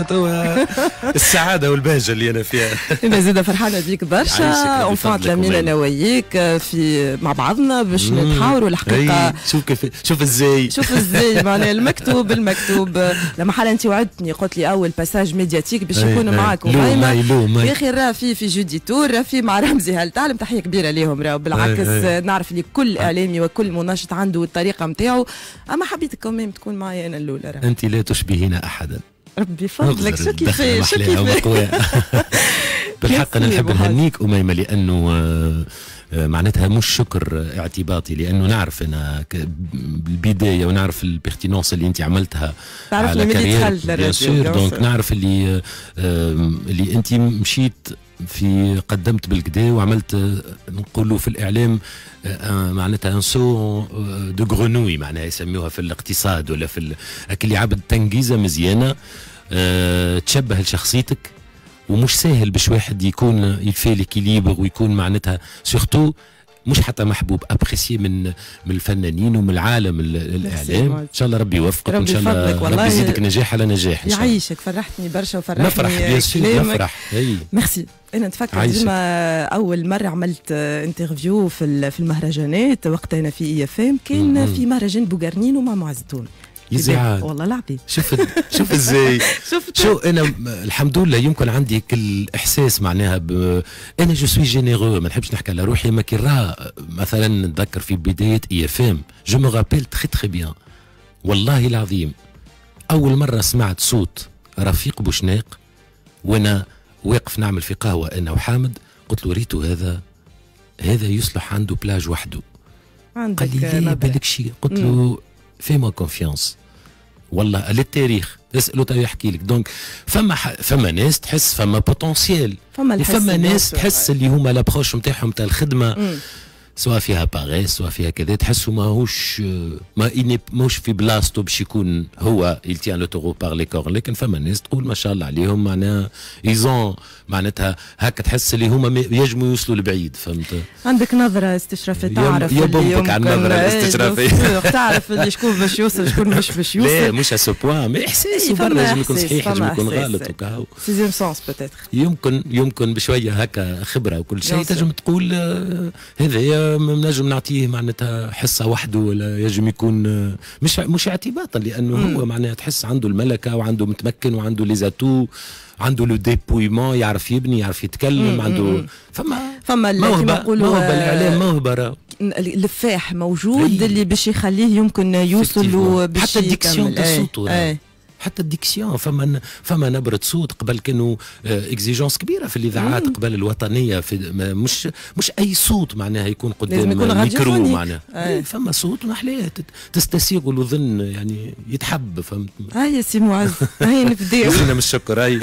السعاده والبهجه اللي انا فيها انا زيد فرحانه بيك برشا اونفونت تلامينا انا وياك في مع بعضنا باش نتحاوروا الحقيقه شوف كيف شوف ازاي شوف ازاي معناها المكتوب المكتوب لما حال انت وعدتني قلت لي اول باساج ميدياتيك باش يكون معاك يا اخي راه في في جودي تور راه في مع رمزي هل تعلم تحيه كبيره ليهم راه بالعكس نعرف اللي كل اعلامي وكل مناشط عنده الطريقه نتاعو اما حبيت كمان تكون معايا انا الاولى انت لا تشبهين احدا ربي فضلك شو كيفاش شو كيفاش بالحق انا نحب نهنيك اميمه لانه آه، معناتها مش شكر اعتباطي لانه نعرف انا البدايه ونعرف البيرتينونس اللي انت عملتها تعرف على كارير بيان سور دونك نعرف اللي آه، اللي انت مشيت في قدمت بالكدا وعملت نقولوا في الاعلام آه، آه، معناتها ان سو دو غرنوي معناها يسميوها في الاقتصاد ولا في اللي عبد تنقيزه مزيانه آه، تشبه لشخصيتك ومش ساهل باش واحد يكون يفي ليكيليبر ويكون معناتها سورتو مش حتى محبوب ابريسي من من الفنانين ومن العالم الاعلام ان شاء الله ربي يوفقك ان شاء الله ربي يزيدك نجاح على نجاح ان شاء الله يعيشك فرحتني برشا وفرحتني نفرح نفرح ميرسي انا نتفكر ديما اول مره عملت انترفيو في المهرجانات وقتها انا في اي اف ام كان في مهرجان بوغارنين ومع معز يزعاد والله العظيم شوف شوف ازاي شو طيب. انا الحمد لله يمكن عندي كل احساس معناها ب... انا جو سوي جينيرو ما نحبش نحكي على روحي ما كي مثلا نتذكر في بدايه اي اف ام جو مو رابيل تخي تخي بيان والله العظيم اول مره سمعت صوت رفيق بوشناق وانا واقف نعمل في قهوه انا وحامد قلت له ريتو هذا هذا يصلح عنده بلاج وحده قال لي بالك شيء قلت له فيما كونفيونس والله للتاريخ تساله تو يحكي لك دونك فما ح... فما ناس تحس فما بوتونسيال فما فما ناس تحس اللي هما لابروش نتاعهم تاع الخدمه سواء فيها باغي سواء فيها كذا تحسه ماهوش ما ماهوش في بلاصتو باش يكون هو يلتيان لو تورو بار لي كور لكن فما ناس تقول ما شاء الله عليهم معناها ايزون معناتها هكا تحس اللي هما يجموا يوصلوا لبعيد فهمت عندك نظره استشرافيه تعرف يبمبك على النظره إيه، الاستشرافيه تعرف اللي شكون باش يوصل شكون مش باش يوصل لا مش اسو بوان مي احساس برا لازم يكون صحيح لازم يكون غلط وكاو سيزيام سونس بوتيتر يمكن يمكن بشويه هكا خبره وكل شيء تنجم تقول آه، هذايا نجم نعطيه معناتها حصه وحده ولا يجم يكون آه، مش مش اعتباطا لانه هو معناها تحس عنده الملكه وعنده متمكن وعنده ليزاتو عنده لو ديبويمون يعرف يبني يعرف يتكلم عنده فما فما موهبة موهبة الإعلام آه، موهبة راهو موجود اللي باش يخليه يمكن يوصل حتى الديكسيون آه، تاع صوته آه، حتى الديكسيون فما فما نبره صوت قبل كانوا آه، اكزيجونس كبيره في الاذاعات قبل الوطنيه في مش مش اي صوت معناها يكون قدام ميكرو معناها آه. إيه، فما صوت ونحلاه تستسيغ الاذن يعني يتحب فهمت آه يا سي معز هاي آه، نبداو خلينا من الشكر هاي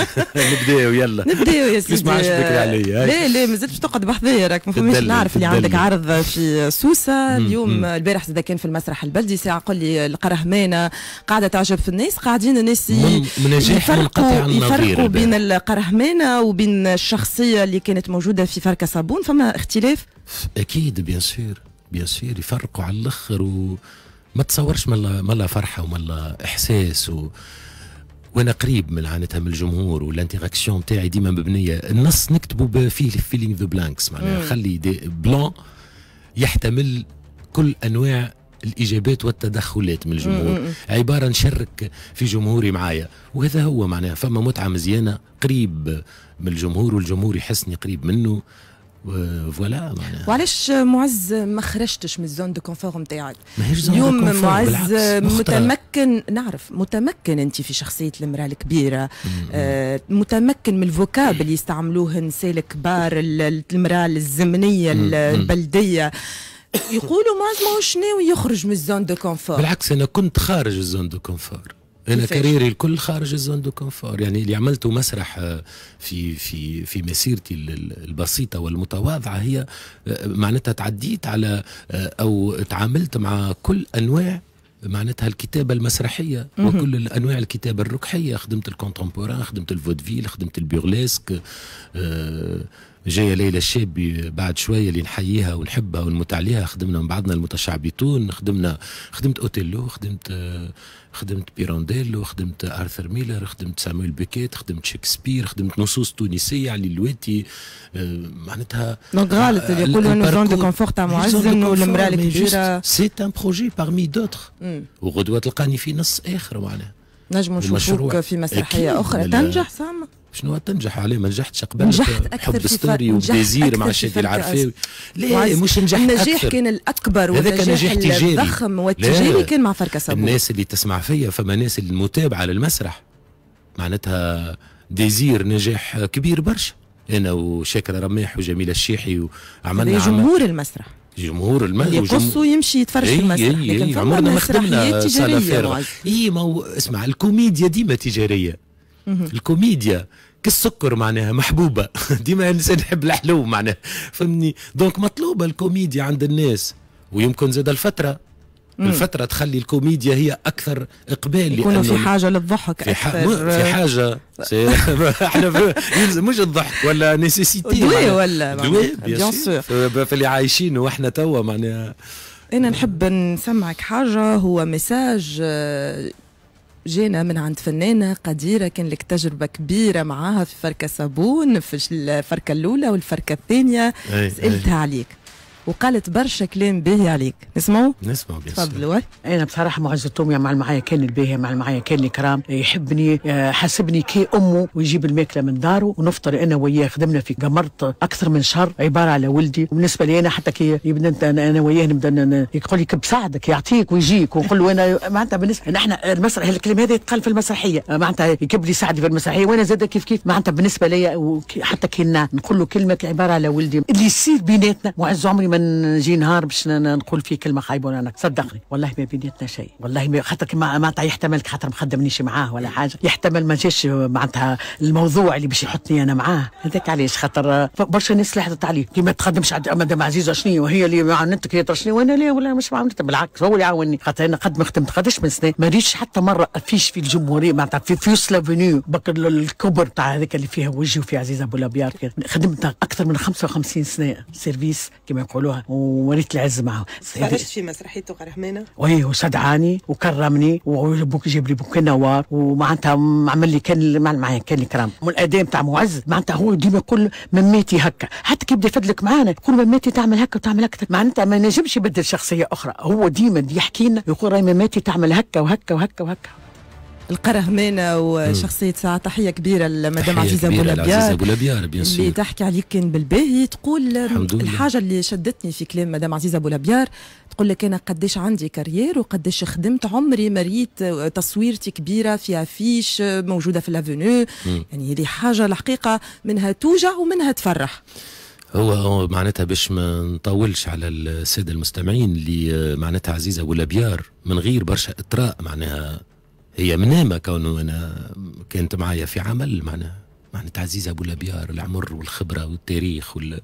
نبداو يلا نبداو يا سيدي ما بكري علي لا لا مازلت باش تقعد بحذايا راك ما فماش نعرف اللي عندك عرض في سوسه اليوم البارح زاد كان في المسرح البلدي ساعه قول لي القرهمانه قاعده تعجب في الناس قاعدين ناس يفرقوا, يفرقوا بين القرهمانه وبين الشخصيه اللي كانت موجوده في فركه صابون فما اختلاف؟ اكيد بيان سور بيان سور يفرقوا على الاخر وما تصورش ملا ملا فرحه وملا احساس و... وانا قريب من عانتها من الجمهور والانتراكسيون تاعي ديما مبنيه النص نكتبه فيه فيلينغ ذا بلانكس معناها خلي بلان يحتمل كل انواع الاجابات والتدخلات من الجمهور عباره نشرك في جمهوري معايا وهذا هو معناها فما متعه مزيانه قريب من الجمهور والجمهور يحسني قريب منه فوالا وعلاش معز ما خرجتش من الزون دو كونفور نتاعك اليوم معز متمكن نعرف متمكن انت في شخصيه المراه الكبيره آه متمكن من الفوكاب اللي يستعملوه النساء الكبار المراه الزمنيه البلديه يقولوا ما اسمه شنو ويخرج من الزون دو كونفور بالعكس انا كنت خارج الزون دو كونفور انا كاريري الكل خارج الزون دو كونفور يعني اللي عملته مسرح آه، في في في مسيرتي البسيطه والمتواضعه هي آه، معناتها تعديت على آه، او تعاملت مع كل انواع معناتها الكتابة المسرحية وكل أنواع الكتابة الركحية خدمت الكونتومبوران خدمت الفودفيل خدمت البيغليسك آه جايه ليلى الشابي بعد شويه اللي نحييها ونحبها ونموت عليها خدمنا من بعضنا المتشعبيتون خدمنا خدمت اوتيلو خدمت خدمت بيرونديلو خدمت ارثر ميلر خدمت سامويل بيكيت خدمت شكسبير خدمت نصوص تونسيه علي الواتي آه، معناتها دونك غالط اللي يقولوا انه زون دو كونفور تاع معز انه المراه الكبيره سي ان بروجي باغمي دوتر وغدوه تلقاني في نص اخر معناها نجم نشوفوك في مسرحيه اخرى تنجح سامه شنو تنجح عليه ما نجحتش قبل نجحت اكثر حب ستوري وديزير مع شادي العرفاوي لا مش نجحت النجاح اكثر كان الاكبر والنجاح تجاري الضخم والتجاري كان مع فركه الناس اللي تسمع فيا فما ناس المتابعه للمسرح معناتها ديزير نجاح كبير برشا انا وشاكر رماح وجميله الشيحي وعملنا جمهور المسرح جمهور المال يقص ويمشي يتفرج في المسرح اي اي اي عمرنا ما خدمنا صاله فارغه اي ما اسمع الكوميديا ديما تجاريه الكوميديا كالسكر معناها محبوبه ديما الانسان يحب الحلو معناها فهمني دونك مطلوبه الكوميديا عند الناس ويمكن زاد الفتره مم. الفترة تخلي الكوميديا هي أكثر إقبال يكونوا في حاجة للضحك في, ح... أكثر. في حاجة احنا في... مش الضحك ولا نيسيسيتي دوي ولا سور في اللي عايشين واحنا توا معناها أنا نحب نسمعك حاجة هو مساج جينا من عند فنانة قديرة كان لك تجربة كبيرة معاها في فركة صابون في الفركة الأولى والفركة الثانية سألتها عليك وقالت برشا كلام باهي عليك نسمعوا نسمعوا تفضلوا انا بصراحه معز تومي مع المعايا كان الباهي مع المعايا كان الكرام يحبني آه، حاسبني كي امه ويجيب الماكله من داره ونفطر انا وياه خدمنا في قمرت اكثر من شهر عباره على ولدي وبالنسبه لي انا حتى كي يبدا انا وياه نبدا يقول لك بساعدك يعطيك ويجيك ونقول له انا معناتها بالنسبه نحن المسرح الكلام هذا يتقال في المسرحيه آه، معناتها يكب لي سعدي في المسرحيه وانا زاد كيف كيف معناتها بالنسبه لي حتى كي نقول له كلمه عباره على ولدي اللي يصير بيناتنا معز عمري ما نجي نهار باش نقول فيه كلمه خايبه ولا صدقني والله ما بيناتنا شيء والله ما خاطر ما معناتها يحتمل خاطر ما خدمنيش معاه ولا حاجه يحتمل ما جاش معناتها الموضوع اللي باش يحطني انا معاه هذاك علاش خاطر برشا ناس لاحظت عليه كي ما تخدمش مدام عزيزه شنو وهي اللي عاونتك هي ترشني وانا لا ولا مش معاونتها بالعكس هو اللي عاونني خاطر انا قد ما خدمت قداش من سنه ما ريتش حتى مره افيش في الجمهوريه معناتها في فيوس لافينيو بكر الكبر تاع هذاك اللي فيها وجهي وفي عزيزه بولابيار خدمت اكثر من 55 سنه سيرفيس كما يقولوا عملوها ووليت العز معه تفرجت في مسرحيه توقع رحمانه وي وصدعاني وكرمني وبوك جاب لي بوك نوار ومعناتها عمل لي كان معايا كان الكرام والاداء نتاع معز معناتها هو ديما يقول مماتي هكا حتى كي بدا يفدلك معانا يقول مماتي تعمل هكا وتعمل هكا معناتها ما نجمش يبدل شخصيه اخرى هو ديما يحكي لنا يقول راهي مماتي تعمل هكا وهكا وهكا وهكا القرهمانه وشخصيه ساعه تحيه كبيره لمدام عزيزه لبيار اللي تحكي عليك كان بالباهي تقول الحاجه اللي شدتني في كلام مدام عزيزه لبيار تقول لك انا قديش عندي كارير وقديش خدمت عمري مريت تصويرتي كبيره في افيش موجوده في الافونو يعني هذه حاجه الحقيقه منها توجع ومنها تفرح هو, معناتها باش ما نطولش على الساده المستمعين اللي معناتها عزيزه ولا بيار من غير برشا اطراء معناها هي من هنا كونه انا كانت معايا في عمل معنا معنا تعزيز ابو الابيار العمر والخبره والتاريخ وال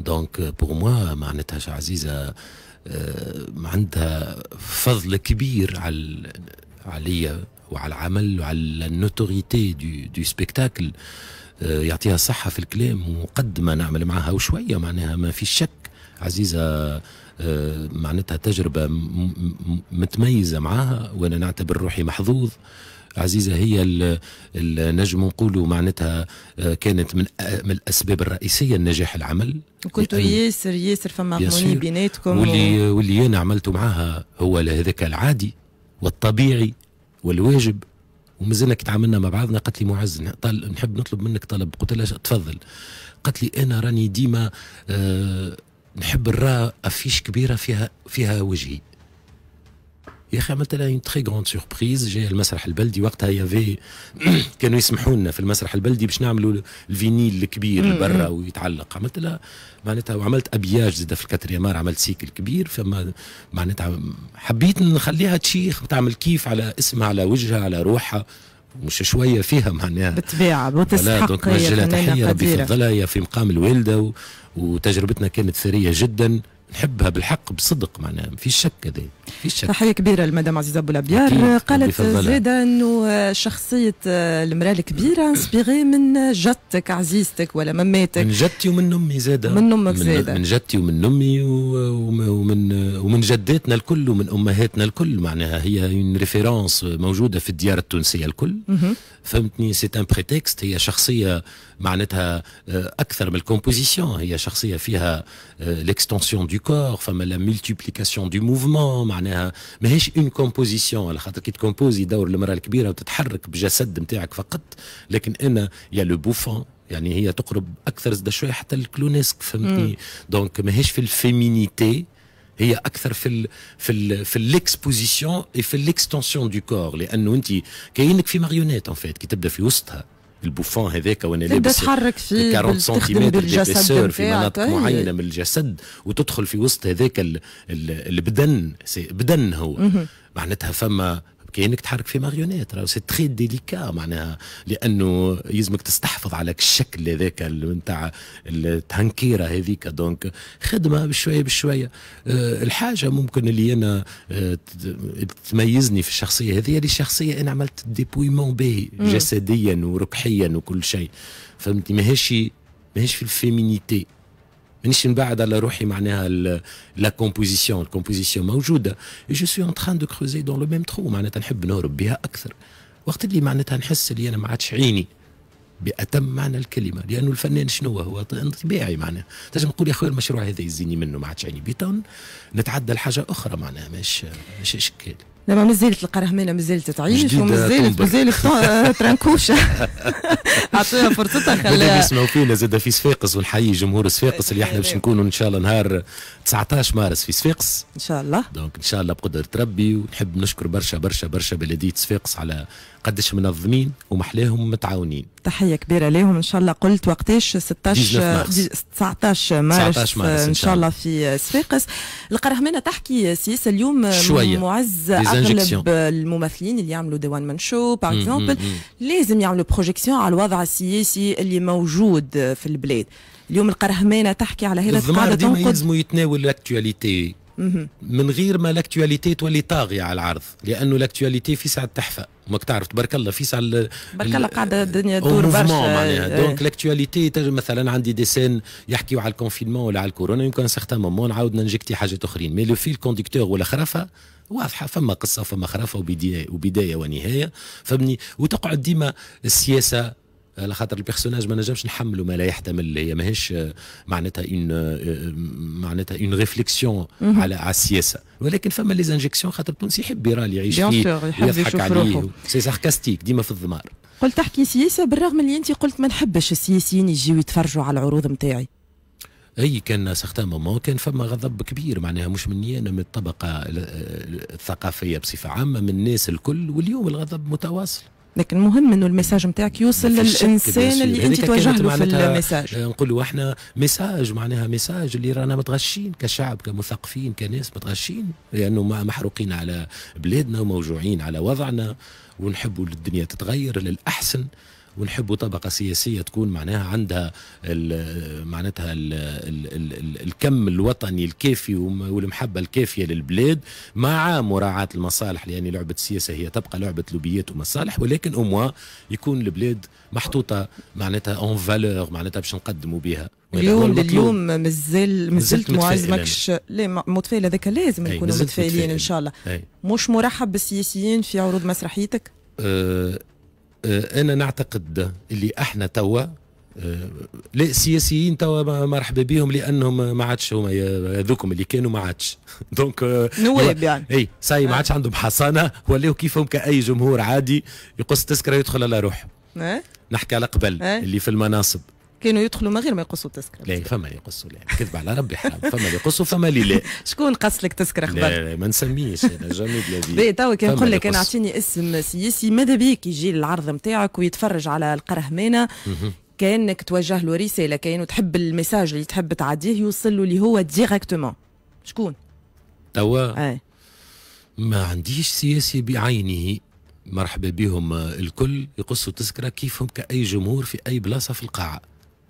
دونك بوغ موا معناتها عزيزه آه، عندها فضل كبير على عليا وعلى العمل وعلى النوتوريتي دو دو سبيكتاكل يعطيها الصحه في الكلام وقد ما نعمل معها وشويه معناها ما في شك عزيزه آه، معناتها تجربة متميزة معاها وأنا نعتبر روحي محظوظ عزيزة هي النجم نقولوا معناتها آه، كانت من من الأسباب الرئيسية لنجاح العمل كنتوا ياسر ياسر فما هارموني بيناتكم واللي و... واللي أنا عملته معاها هو هذاك العادي والطبيعي والواجب ومازلنا كي تعاملنا مع بعضنا قالت لي معز نحب نطلب منك طلب قلت لها تفضل قالت لي انا راني ديما آه نحب نرى افيش كبيره فيها فيها وجهي يا اخي عملت لها اون تري غروند سوربريز جاي المسرح البلدي وقتها يافي كانوا يسمحوا لنا في المسرح البلدي باش نعملوا الفينيل الكبير برا ويتعلق عملت لها معناتها وعملت ابياج زاد في الكاتريامار عملت سيكل كبير فما معناتها حبيت نخليها تشيخ وتعمل كيف على اسمها على وجهها على روحها مش شويه فيها معناها بتبيع وتستحق دونك نوجه لها تحيه ربي يفضلها هي في مقام الوالده و... وتجربتنا كانت ثريه جدا نحبها بالحق بصدق معناها ما فيش شك هذا فيش شك تحيه كبيره لمدام عزيزه ابو الابيار قالت زاده انه شخصيه المراه الكبيره انسبيغي من جدتك عزيزتك ولا مماتك من جدتي ومن امي زاده من امك زاده من جدتي ومن امي ومن ومن جداتنا الكل ومن امهاتنا الكل معناها هي اون ريفيرونس موجوده في الديار التونسيه الكل فهمتني سي ان بريتكست هي شخصيه معناتها آه، اكثر من الكومبوزيسيون هي شخصيه فيها ليكستونسيون دو كور فما لا ملتيبليكاسيون دو موفمون معناها ماهيش اون كومبوزيسيون على خاطر كي تكومبوزي دور المراه الكبيره وتتحرك بجسد نتاعك فقط لكن انا يا لو بوفون يعني هي تقرب اكثر زاد شويه حتى الكلونيسك فهمتني دونك ماهيش في الفيمينيتي هي اكثر في الـ في الـ في ليكسبوزيسيون اي في ليكستونسيون دو كور لانه انت كاينك في ماريونيت ان فيت كي تبدا في وسطها البوفون هذاك وانا لابس تتحرك فيه 40 سنتيمتر ديبيسور في مناطق أيوة. معينه من الجسد وتدخل في وسط هذاك البدن بدن هو معناتها فما كانك تحرك في ماريونيت راهو سي تري ديليكا معناها لانه يلزمك تستحفظ على الشكل هذاك نتاع التانكيره هذيك دونك خدمه بشويه بشويه أه الحاجه ممكن اللي انا أه تميزني في الشخصيه هذه اللي شخصيه انا عملت ديبويمون به جسديا وربحيا وكل شيء فهمتني ماهيش ماهيش في الفيمينيتي مانيش من بعد على روحي معناها لا كومبوزيسيون الكومبوزيسيون موجوده جو سوي ان تران دو كروزي دون لو ميم ترو معناتها نحب نهرب بها اكثر وقت اللي معناتها نحس اللي انا ما عادش عيني باتم معنى الكلمه لانه الفنان شنو هو انطباعي معناه تنجم نقول يا خويا المشروع هذا يزيني منه ما عادش عيني بيتون نتعدى لحاجه اخرى معناها مش مش اشكال لما مازالت القرهمانة مازالت تعيش ومازالت مازالت ترنكوشة عطيها فرصتها خلاها يسمعوا فينا زاد في صفاقس ونحيي جمهور صفاقس اللي احنا باش أيوة. نكونوا إن شاء الله نهار 19 مارس في صفاقس إن شاء الله دونك إن شاء الله بقدرة ربي ونحب نشكر برشا برشا برشا بلدية صفاقس على قداش منظمين ومحلاهم متعاونين تحية كبيرة لهم إن شاء الله قلت وقتاش 16 19 مارس, 19 مارس إن شاء الله في صفاقس القرهمانة تحكي سياسة اليوم شوية. معز اغلب الممثلين اللي يعملوا ديوان مان شو باغ اكزومبل لازم يعملوا بروجيكسيون على الوضع السياسي اللي موجود في البلاد اليوم القرهمانه تحكي على هذا الضمار ديما يلزموا يتناول الاكتواليتي من غير ما الاكتواليتي تولي طاغيه على العرض لانه الاكتواليتي في ساعه تحفى ماك تعرف تبارك الله في ساعه تبارك الله قاعده الدنيا تدور برشا معناها دونك الاكتواليتي مثلا عندي دي سين يحكيو على الكونفينمون ولا على الكورونا يمكن سيغتان مومون عاودنا نجكتي حاجات اخرين مي لو فيل كونديكتور ولا خرافه واضحه فما قصه وفما خرافه وبدايه وبدايه ونهايه فهمني وتقعد ديما السياسه على خاطر البيرسوناج ما نجمش نحمله ما لا يحتمل هي ماهيش آه، معناتها اون آه، آه، معناتها اون ريفليكسيون على على السياسه ولكن فما لي انجيكسيون خاطر التونسي يحب يرى اللي يعيش فيه يضحك عليه سي ساركاستيك ديما في الضمار قلت تحكي سياسه بالرغم اللي انت قلت ما نحبش السياسيين يجيو يتفرجوا على العروض نتاعي اي كان سختان مومون كان فما غضب كبير معناها مش مني انا من الطبقه الثقافيه بصفه عامه من الناس الكل واليوم الغضب متواصل لكن مهم انه المساج نتاعك يوصل للانسان اللي انت توجه له في المساج آه، نقولوا احنا مساج معناها مساج اللي رانا متغشين كشعب كمثقفين كناس متغشين لانه يعني محروقين على بلادنا وموجوعين على وضعنا ونحبوا الدنيا تتغير للاحسن ونحبوا طبقه سياسيه تكون معناها عندها الـ معناتها الـ الـ الـ الكم الوطني الكافي والمحبه الكافيه للبلاد مع مراعاه المصالح لان لعبه السياسه هي تبقى لعبه لوبيات ومصالح ولكن اموا يكون البلاد محطوطه معناتها اون فالور معناتها باش نقدموا بها اليوم اليوم مازال مازلت ماكش لا متفائل هذاك لازم نكونوا متفائلين ان شاء الله مش مرحب بالسياسيين في عروض مسرحيتك أه آه، انا نعتقد اللي احنا توا آه، لا السياسيين توا مرحبا بهم لانهم ما عادش هما هذوكم اللي كانوا ما عادش دونك آه، نواب يعني اي ساي ما عادش عندهم حصانه ولاو كيفهم كاي جمهور عادي يقص تذكره يدخل على روحه نحكي على قبل اللي في المناصب كانوا يدخلوا من غير ما يقصوا تذكره لا فما اللي يقصوا لا كذب على ربي حرام فما اللي يقصوا فما اللي لا شكون قص لك تذكره خبر لا, لا ما نسميش انا جامد باهي توا كان نقول لك انا اعطيني اسم سياسي ماذا بيك يجي للعرض نتاعك ويتفرج على القرهمانه كانك توجه له رساله كانه تحب المساج اللي تحب تعديه يوصل له اللي هو ديريكتومون شكون توا آه. ما عنديش سياسي بعينه مرحبا بهم الكل يقصوا تذكره كيفهم كاي جمهور في اي بلاصه في القاعه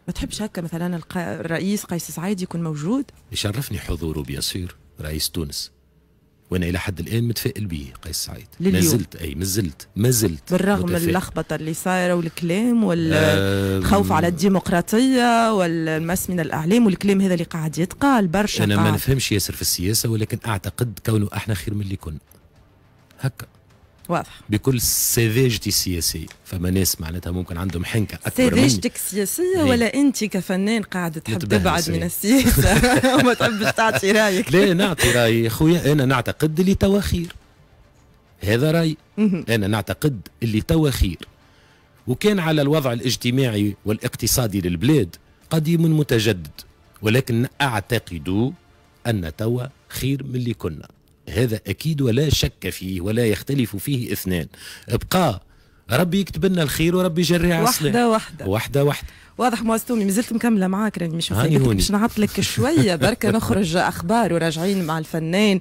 ما تحبش هكا مثلا الرئيس قيس سعيد يكون موجود يشرفني حضوره بيصير رئيس تونس وانا الى حد الان متفائل به قيس سعيد ما زلت اي ما زلت ما زلت بالرغم من اللخبطه اللي صايره والكلام والخوف على الديمقراطيه والمس من الاعلام والكلام هذا اللي قاعد يتقال برشا انا ما نفهمش ياسر في السياسه ولكن اعتقد كونه احنا خير من اللي كنا هكا واضح بكل سذاجتي السياسيه فما ناس معناتها ممكن عندهم حنكه اكبر مني سذاجتك السياسيه ولا انت كفنان قاعد تحب تبعد من السياسه وما تحبش تعطي رايك لا نعطي رايي خويا انا نعتقد اللي توا خير هذا رايي انا نعتقد اللي توا خير وكان على الوضع الاجتماعي والاقتصادي للبلاد قديم متجدد ولكن اعتقد ان توا خير من اللي كنا هذا أكيد ولا شك فيه ولا يختلف فيه اثنان ابقى ربي يكتب لنا الخير وربي يجري على الصلاح واحدة واحدة واحدة واحدة واضح مواستومي مازلت مكمله معاك راني مش باش نعطلك شويه بركه نخرج اخبار وراجعين مع الفنان